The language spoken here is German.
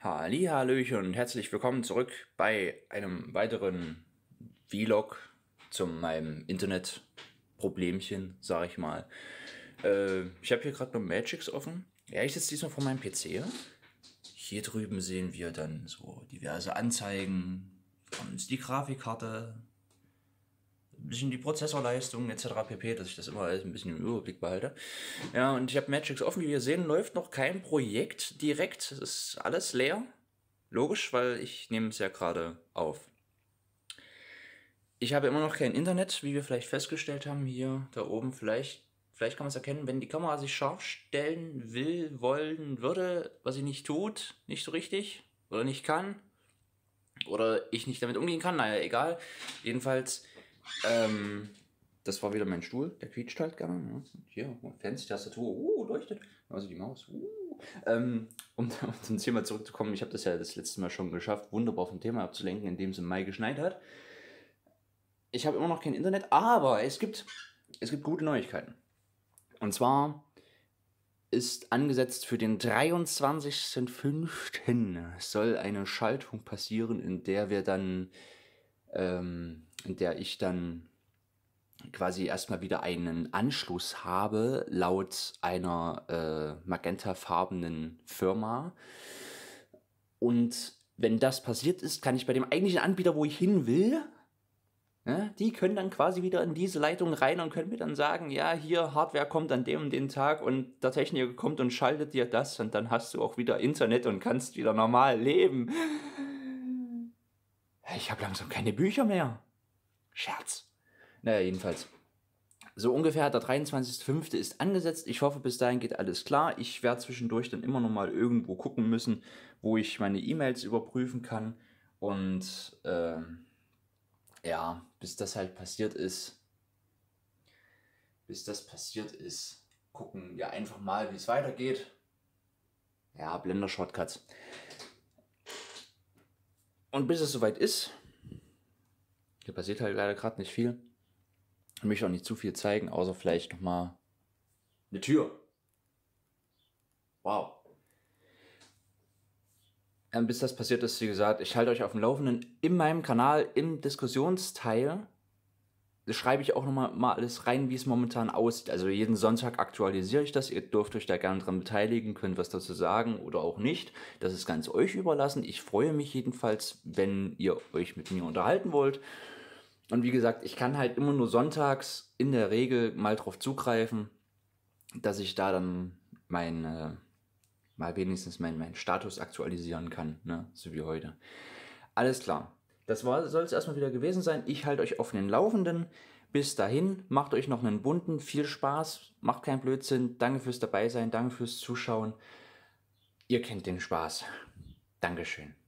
Hallihallöchen und herzlich willkommen zurück bei einem weiteren Vlog zu meinem Internetproblemchen, sag ich mal. Äh, ich habe hier gerade nur Magix offen. Ja, ich sitze diesmal vor meinem PC. Hier drüben sehen wir dann so diverse Anzeigen. Dann ist die Grafikkarte, bisschen die Prozessorleistung etc. pp, dass ich das immer alles ein bisschen im Überblick behalte. Ja, und ich habe Magix offen, wie wir sehen, läuft noch kein Projekt direkt. Es ist alles leer. Logisch, weil ich nehme es ja gerade auf. Ich habe immer noch kein Internet, wie wir vielleicht festgestellt haben, hier da oben. Vielleicht, vielleicht kann man es erkennen, wenn die Kamera sich scharf stellen will, wollen würde, was sie nicht tut, nicht so richtig oder nicht kann, oder ich nicht damit umgehen kann, naja, egal. Jedenfalls ähm, das war wieder mein Stuhl, der quietscht halt gerne. Ne? Hier, Fancy-Tastatur, uh, leuchtet. Also die Maus, uh. Ähm, um, um zum Thema zurückzukommen, ich habe das ja das letzte Mal schon geschafft, wunderbar vom Thema abzulenken, in dem es im Mai geschneit hat. Ich habe immer noch kein Internet, aber es gibt, es gibt gute Neuigkeiten. Und zwar ist angesetzt für den 23.05. soll eine Schaltung passieren, in der wir dann ähm, in der ich dann quasi erstmal wieder einen Anschluss habe laut einer äh, magentafarbenen Firma. Und wenn das passiert ist, kann ich bei dem eigentlichen Anbieter, wo ich hin will, ne, die können dann quasi wieder in diese Leitung rein und können mir dann sagen, ja, hier Hardware kommt an dem und den Tag und der Techniker kommt und schaltet dir das und dann hast du auch wieder Internet und kannst wieder normal leben. Ich habe langsam keine Bücher mehr. Scherz. Naja, jedenfalls. So ungefähr der 23.05. ist angesetzt. Ich hoffe, bis dahin geht alles klar. Ich werde zwischendurch dann immer noch mal irgendwo gucken müssen, wo ich meine E-Mails überprüfen kann. Und äh, ja, bis das halt passiert ist, bis das passiert ist, gucken wir einfach mal, wie es weitergeht. Ja, Blender Shortcuts. Und bis es soweit ist, hier passiert halt leider gerade nicht viel. Ich möchte auch nicht zu viel zeigen, außer vielleicht nochmal eine Tür. Wow. Ähm, bis das passiert ist, wie gesagt, ich halte euch auf dem Laufenden in meinem Kanal, im Diskussionsteil. Schreibe ich auch nochmal mal alles rein, wie es momentan aussieht. Also jeden Sonntag aktualisiere ich das. Ihr dürft euch da gerne dran beteiligen, könnt was dazu sagen oder auch nicht. Das ist ganz euch überlassen. Ich freue mich jedenfalls, wenn ihr euch mit mir unterhalten wollt. Und wie gesagt, ich kann halt immer nur sonntags in der Regel mal drauf zugreifen, dass ich da dann meine, äh, mal wenigstens meinen mein Status aktualisieren kann, ne? so wie heute. Alles klar. Das soll es erstmal wieder gewesen sein. Ich halte euch auf den Laufenden. Bis dahin, macht euch noch einen bunten, viel Spaß, macht keinen Blödsinn. Danke fürs Dabeisein, danke fürs Zuschauen. Ihr kennt den Spaß. Dankeschön.